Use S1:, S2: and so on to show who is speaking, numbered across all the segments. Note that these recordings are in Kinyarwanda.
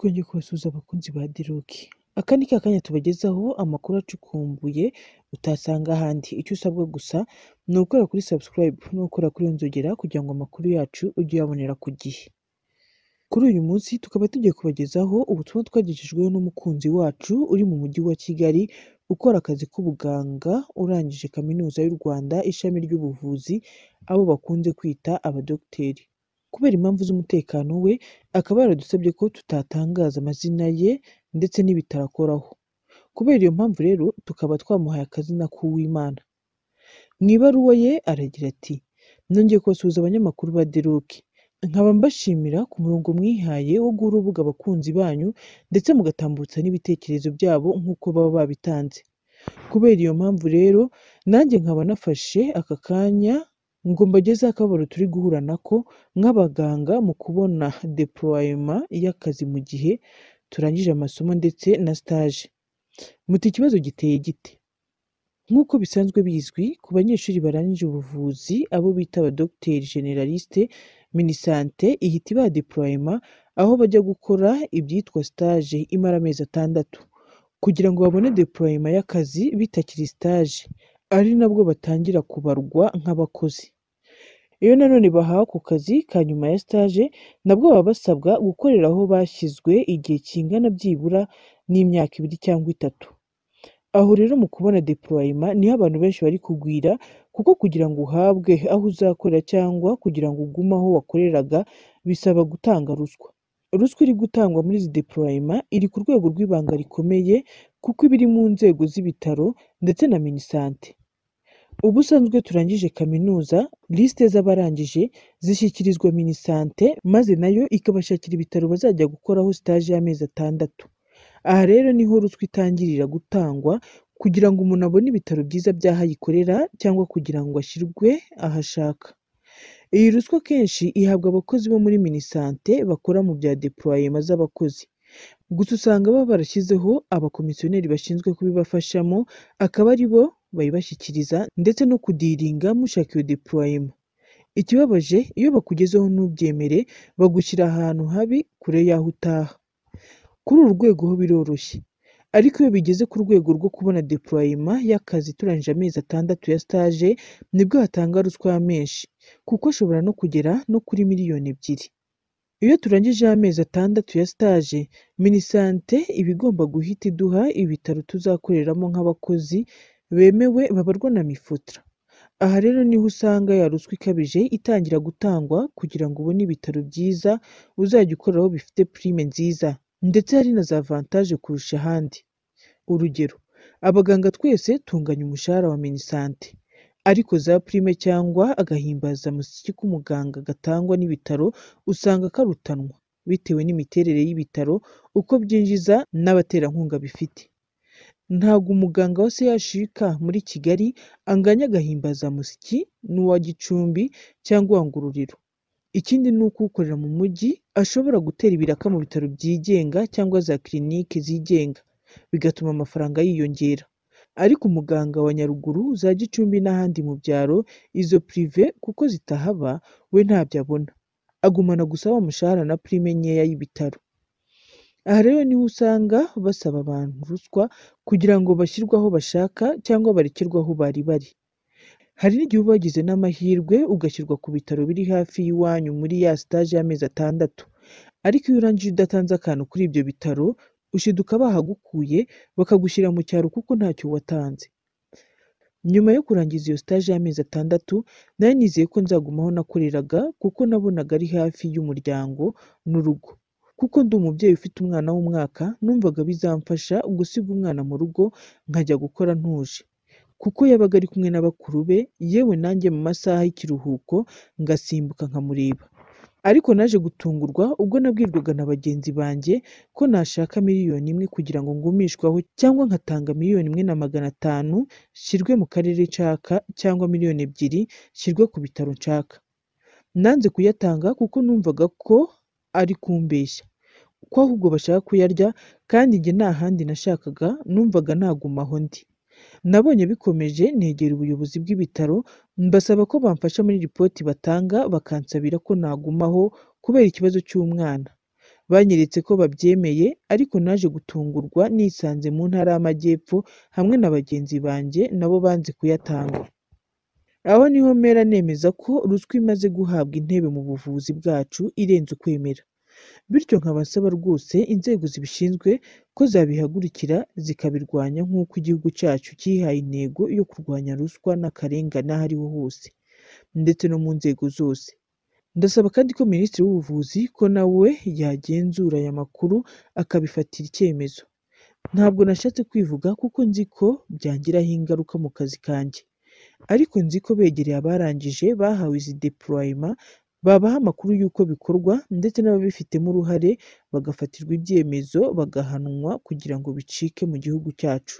S1: twongeye kubasuhuza abakunzi ba Diroke aka ni kakanya tubagezaho amakuru acukumbuye utasanga ahandi icyo usabwa gusa ni ukora kuri subscribe no gukora kuri inzogera kugira ngo amakuru yacu ujye uyabonera ku gihe kuri uyu munsi tukaba tugiye kubagezaho ubutumwa twagejejweho n'umukunzi wacu uri mu mujyi wa Kigali ukora akazi k'ubuganga urangije kaminuza y'u Rwanda ishami ry'ubuvuzi abo bakunze kwita abadogiteri kubera impamvu z'umutekano we akaba yaradusabye ko tutatangaza amazina ye ndetse n'ibitaro akoraho kubera iyo mpamvu rero tukaba twamuhaye akazina k'uwimana mu ibaruwa ye aragira ati nongeye kubasuhuza abanyamakuru ba deruke nkaba mbashimira ku murongo mwihaye wo guha urubuga abakunzi banyu ndetse mugatambutsa n'ibitekerezo byabo nk'uko baba babitanze kubera iyo mpamvu rero nanjye nkaba nafashe aka kanya ngo mbagezeho akababaro turi guhura nako nk'abaganga mu kubona deployema y'akazi mu gihe turangije amasomo ndetse na stage muti ikibazo giteye gite nk'uko bisanzwe bizwi ku banyeshuri barangije ubuvuzi abo bita abadogiteri generaliste minisante ihita ibaha deployema aho bajya gukora ibyitwa stage imara amezi atandatu kugira ngo babone deployema y'akazi bitakiri stage ari nabwo batangira kubarwa nk'abakozi Iyo nanone bahawe ako kazi ka nyuma ya stage nabwo baba basabwa gukorera aho bashyizwe igihe kingana byibura n'imyaka ibiri cyangwa itatu. Aho rero mu kubona deploiement niho abantu benshi bari kugwira kuko kugira ngo uhabwe aho uzakorera cyangwa kugira ngo ugume aho wakoreraga bisaba gutanga ruswa. Ruswa iri gutangwa muri izi deploiement iri ku rwego rw'ibanga rikomeye kuko iba iri mu nzego z'ibitaro ndetse na Minisante. Ubusanzwe turangije kaminuza lisite z'abarangije zishyikirizwa minisante maze nayo ikabashakira ibitaro bazajya gukoraho sitaje y'amezi atandatu. Aha rero niho ruswa itangirira gutangwa kugira ngo umuntu abone ibitaro byiza by'aho ayikorera cyangwa kugira ngo ashyirwe aho ashaka. Iyi ruswa kenshi ihabwa abakozi bo muri minisante bakora mu bya deploiement z'abakozi. Gusa usanga baba barashyizeho abakomisiyoneri bashinzwe kubibafashamo akaba ari bo bayibashyikiriza ndetse no kudiringa mushaka iyo deploiement ikibabaje iyo bakugezeho ntubyemere bagushyira ahantu habi kure y'aho utaha kuri uru rwego ho biroroshye ariko iyo bigeze ku rwego rwo kubona deploiement y'akazi turangije amezi atandatu ya stage nibwo hatanga ruswa menshi kuko ashobora no kugera no kuri miliyoni ebyiri iyo turangije amezi atandatu ya stage minisante iba igomba guhita iduha ibitaro tuzakoreramo nk'abakozi bemewe babarwa na mifotra aha rero niho usanga ya ruswa ikabije itangira gutangwa kugira ngo ubone ibitaro byiza uzajya ukoraho bifite prime nziza ndetse hari na za vantage kurusha ahandi urugero abaganga twese tunganya umushahara wa minisante ariko za prime cyangwa agahimbazamusyi k'umuganga gatangwa n'ibitaro usanga karutanwa bitewe n'imiterere y'ibitaro uko byinjiza n'abaterankunga bifite ntabwo umuganga wa yashika muri Kigali anganya agahimbazamusyi n'uwa Gicumbi cyangwa Ngororero ikindi ni uko ukorera mu mujyi ashobora gutera ibiraka mu bitaro byigenga cyangwa za clinic zigenga bigatuma amafaranga yiyongera ariko umuganga wa Nyaruguru za Gicumbi n'ahandi mu byaro izo prive kuko zitahaba we ntabyo abona agumana gusa wa mushahara na prime nkeya y'ibitaro Aha rero niho usanga basaba abantu ruswa kugira ngo bashyirwe aho bashaka cyangwa barekerwe aho bari bari. Hari n'igihe uba wagize n'amahirwe ugashyirwa ku bitaro biri hafi y'iwanyu muri ya sitaje y'amezi atandatu, ariko iyo urangije udatanze akantu kuri ibyo bitaro ushiduka bahagukuye bakagushyira mu cyaro kuko ntacyo watanze. Nyuma yo kurangiza iyo sitaje y'amezi atandatu nari nizeye ko nzagumaho nakoreraga kuko nabonaga ari hafi y'umuryango n'urugo. kuko ndi umubyeyi ufite umwana w'umwaka numvaga bizamfasha gusiga umwana mu rugo nkajya gukora ntuje kuko yabaga ari kumwe na be yewe nanjye mu masaha y'ikiruhuko ngasimbuka nkamureba ariko naje gutungurwa ubwo nabwirwaga na bagenzi banjye ko nashaka miliyoni imwe kugira ngo ngumishweho cyangwa nkatanga miliyoni imwe na magana atanu nshyirwe mu karere nshaka cyangwa miliyoni ebyiri nshyirwe ku bitaro nshaka nanze kuyatanga kuko numvaga ko ari kumbeshya ko ahubwo bashaka kuyarya kandi njye nta handi nashakaga numvaga naguma aho ndi nabonye bikomeje negera ubuyobozi bw'ibitaro mbasaba ko bamfasha muri ripoti batanga bakansabira ko nagumaho kubera ikibazo cy'umwana banyeretse ko babyemeye ariko naje gutungurwa nisanze mu ntara y'amajyepfo hamwe na bagenzi banjye nabo banze kuyatanga aho niho mera nemeza ko ruswa imaze guhabwa intebe mu buvuzi bwacu irenze ukwemera bityo nkabasaba rwose inzego zibishinzwe ko zabihagurukira zikabirwanya nk'uko igihugu cyacu cyihaye intego yo kurwanya ruswa n'akarengane aho ariho hose ndetse no mu nzego zose ndasaba kandi ko minisitiri w'ubuvuzi ko nawe yagenzura aya makuru akabifatira icyemezo ntabwo nashatse kwivuga kuko nzi ko byangiraho ingaruka mu kazi kanjye ariko nzi ko begereye abarangije bahawe izi deploiement babaha amakuru y'uko bikorwa ndetse n'ababifitemo uruhare bagafatirwa ibyemezo bagahanwa kugira ngo bicike mu gihugu cyacu.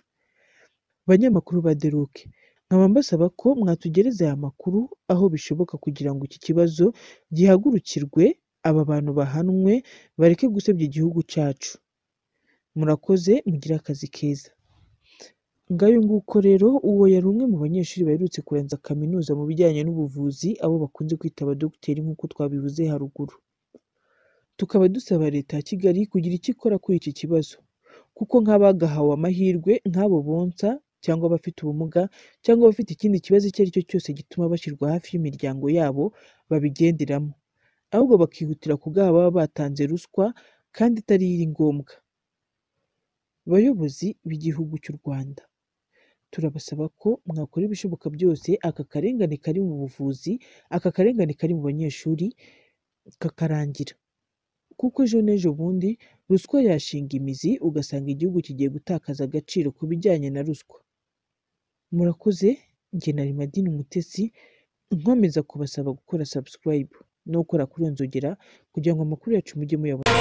S1: Banyamakuru ba Deruke nkaba mbasaba ko mwatugereza aya makuru aho bishoboka kugira ngo iki kibazo gihagurukirwe aba bantu bahanwe bareke gusebya igihugu cyacu. Murakoze mugire akazi keza. Ngayunguko rero uwo yari umwe mu banyeshuri baherutse kurenza kaminuza mu bijyanye n'ubuvuzi abo bakunze kwita abadogiteri nk'uko twabivuze haruguru. Tukaba dusaba Leta ya Kigali kugira icyo ikora kuri iki kibazo kuko nk'abagahawe amahirwe nk'abo bonsa cyangwa abafite ubumuga cyangwa abafite ikindi kibazo icyo ari cyo cyose gituma bashyirwa hafi y'imiryango yabo babigenderamo, ahubwo bakihutira kugaha baba batanze ruswa kandi itari iri ngombwa. Bayobozi b'Igihugu cy'u Rwanda turabasaba ko mwakora ibishoboka byose aka karengane kari mu buvuzi aka karengane kari mu banyeshuri kakarangira kuko ejo n'ejo bundi ruswa yashinga imizi ugasanga igihugu kigiye gutakaza agaciro ku bijyanye na ruswa murakoze njye na rimadini umutesi nkomeza kubasaba gukora subscribe no gukora kuri nzogera kugira ngo amakuru yacu mujye muyabona